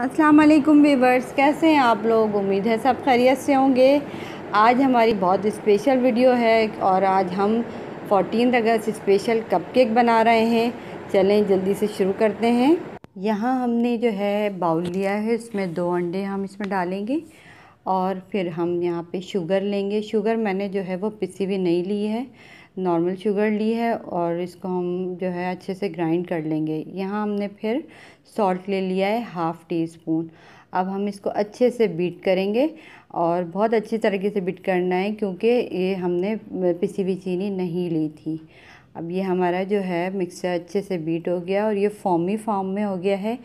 अस्सलाम वालेकुम वीवर्स कैसे हैं आप लोग उम्मीद है सब खैरियत से होंगे आज हमारी बहुत स्पेशल वीडियो है और आज हम 14 अगस्त स्पेशल कपकेक बना रहे हैं चलें जल्दी से शुरू करते हैं यहाँ हमने जो है बाउल लिया है इसमें दो अंडे हम इसमें डालेंगे और फिर हम यहाँ पे शुगर लेंगे शुगर मैंने जो है वो पिसी हुई नहीं ली है नॉर्मल शुगर ली है और इसको हम जो है अच्छे से ग्राइंड कर लेंगे यहाँ हमने फिर सॉल्ट ले लिया है हाफ़ टी स्पून अब हम इसको अच्छे से बीट करेंगे और बहुत अच्छी तरीके से बीट करना है क्योंकि ये हमने पिसी हुई चीनी नहीं ली थी अब ये हमारा जो है मिक्सचर अच्छे से बीट हो गया और ये फॉमी फॉर्म में हो गया है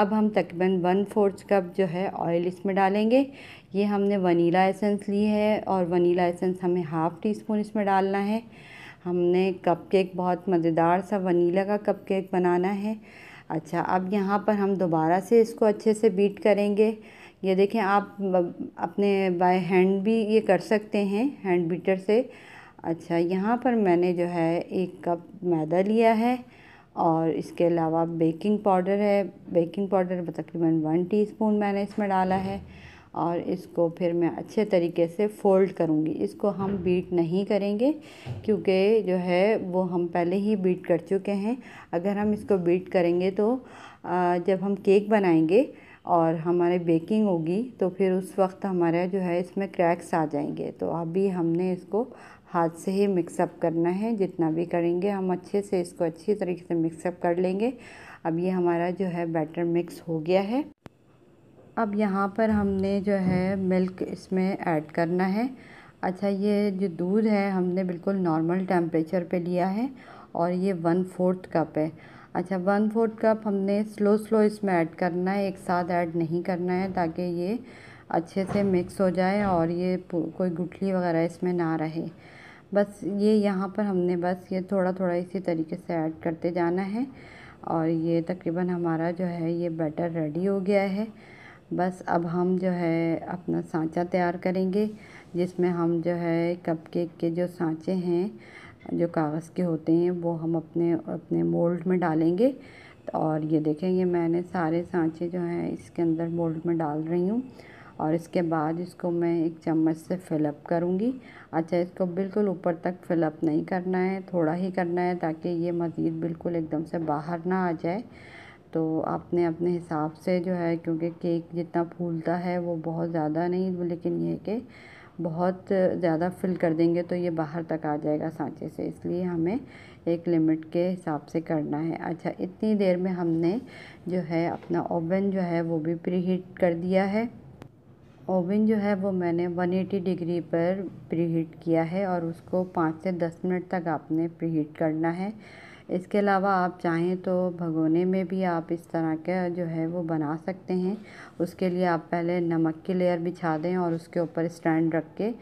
अब हम तकरीबन वन फोर्थ कप जो है ऑयल इसमें डालेंगे ये हमने वनीला एसेंस ली है और वनीला एसेंस हमें हाफ़ टी स्पून इसमें डालना है हमने कप केक बहुत मज़ेदार सा वनीला का कप केक बनाना है अच्छा अब यहाँ पर हम दोबारा से इसको अच्छे से बीट करेंगे ये देखें आप अपने बाय हैंड भी ये कर सकते हैं हैंड बीटर से अच्छा यहाँ पर मैंने जो है एक कप मैदा लिया है और इसके अलावा बेकिंग पाउडर है बेकिंग पाउडर तकरीबन वन टीस्पून मैंने इसमें डाला है और इसको फिर मैं अच्छे तरीके से फ़ोल्ड करूँगी इसको हम बीट नहीं करेंगे क्योंकि जो है वो हम पहले ही बीट कर चुके हैं अगर हम इसको बीट करेंगे तो जब हम केक बनाएंगे और हमारे बेकिंग होगी तो फिर उस वक्त हमारा जो है इसमें क्रैक्स आ जाएंगे तो अभी हमने इसको हाथ से ही मिक्सअप करना है जितना भी करेंगे हम अच्छे से इसको अच्छी तरीके से मिक्सअप कर लेंगे अब ये हमारा जो है बैटर मिक्स हो गया है अब यहाँ पर हमने जो है मिल्क इसमें ऐड करना है अच्छा ये जो दूध है हमने बिल्कुल नॉर्मल टेम्परेचर पे लिया है और ये वन फोर्थ कप है अच्छा वन फोर्थ कप हमने स्लो स्लो इसमें ऐड करना है एक साथ ऐड नहीं करना है ताकि ये अच्छे से मिक्स हो जाए और ये कोई गुठली वगैरह इसमें ना रहे बस ये यहाँ पर हमने बस ये थोड़ा थोड़ा इसी तरीके से ऐड करते जाना है और ये तकरीबन हमारा जो है ये बैटर रेडी हो गया है बस अब हम जो है अपना सांचा तैयार करेंगे जिसमें हम जो है कपकेक के जो सांचे हैं जो कागज़ के होते हैं वो हम अपने अपने मोल्ड में डालेंगे और ये देखेंगे मैंने सारे सांचे जो हैं इसके अंदर मोल्ड में डाल रही हूँ और इसके बाद इसको मैं एक चम्मच से फिलअप करूँगी अच्छा इसको बिल्कुल ऊपर तक फिलअप नहीं करना है थोड़ा ही करना है ताकि ये मज़ीद बिल्कुल एकदम से बाहर ना आ जाए तो आपने अपने हिसाब से जो है क्योंकि केक जितना फूलता है वो बहुत ज़्यादा नहीं लेकिन यह कि बहुत ज़्यादा फिल कर देंगे तो ये बाहर तक आ जाएगा सांचे से इसलिए हमें एक लिमिट के हिसाब से करना है अच्छा इतनी देर में हमने जो है अपना ओवन जो है वो भी प्री हीट कर दिया है ओवन जो है वो मैंने 180 डिग्री पर प्रीहीट किया है और उसको पाँच से दस मिनट तक आपने प्रीहीट करना है इसके अलावा आप चाहें तो भगोने में भी आप इस तरह के जो है वो बना सकते हैं उसके लिए आप पहले नमक की लेयर बिछा दें और उसके ऊपर स्टैंड रख के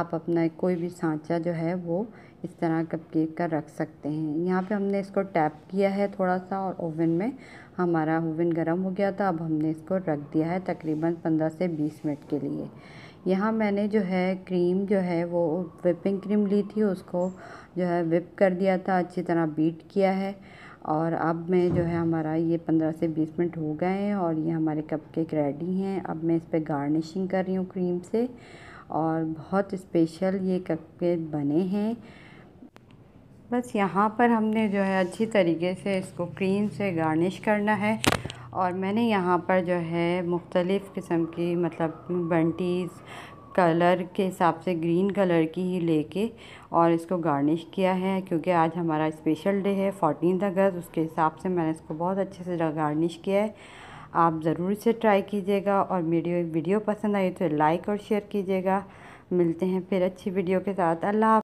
आप अपना कोई भी सांचा जो है वो इस तरह कप केक का रख सकते हैं यहाँ पे हमने इसको टैप किया है थोड़ा सा और ओवन में हमारा ओवन गर्म हो गया था अब हमने इसको रख दिया है तकरीबन 15 से 20 मिनट के लिए यहाँ मैंने जो है क्रीम जो है वो विपिंग क्रीम ली थी उसको जो है विप कर दिया था अच्छी तरह बीट किया है और अब मैं जो है हमारा ये पंद्रह से बीस मिनट हो गए हैं और ये हमारे कप केक रेडी हैं अब मैं इस पर गार्निशिंग कर रही हूँ क्रीम से और बहुत स्पेशल ये कप केक बने हैं बस यहाँ पर हमने जो है अच्छी तरीके से इसको क्रीम से गार्निश करना है और मैंने यहाँ पर जो है मुख्तलिफ़ किस्म की मतलब बंटीज़ कलर के हिसाब से ग्रीन कलर की ही लेके और इसको गार्निश किया है क्योंकि आज हमारा स्पेशल डे है फोर्टीन अगस्त उसके हिसाब से मैंने इसको बहुत अच्छे से गार्निश किया है आप ज़रूर से ट्राई कीजिएगा और मेरी वीडियो पसंद आई तो लाइक और शेयर कीजिएगा मिलते हैं फिर अच्छी वीडियो के साथ अल्लाह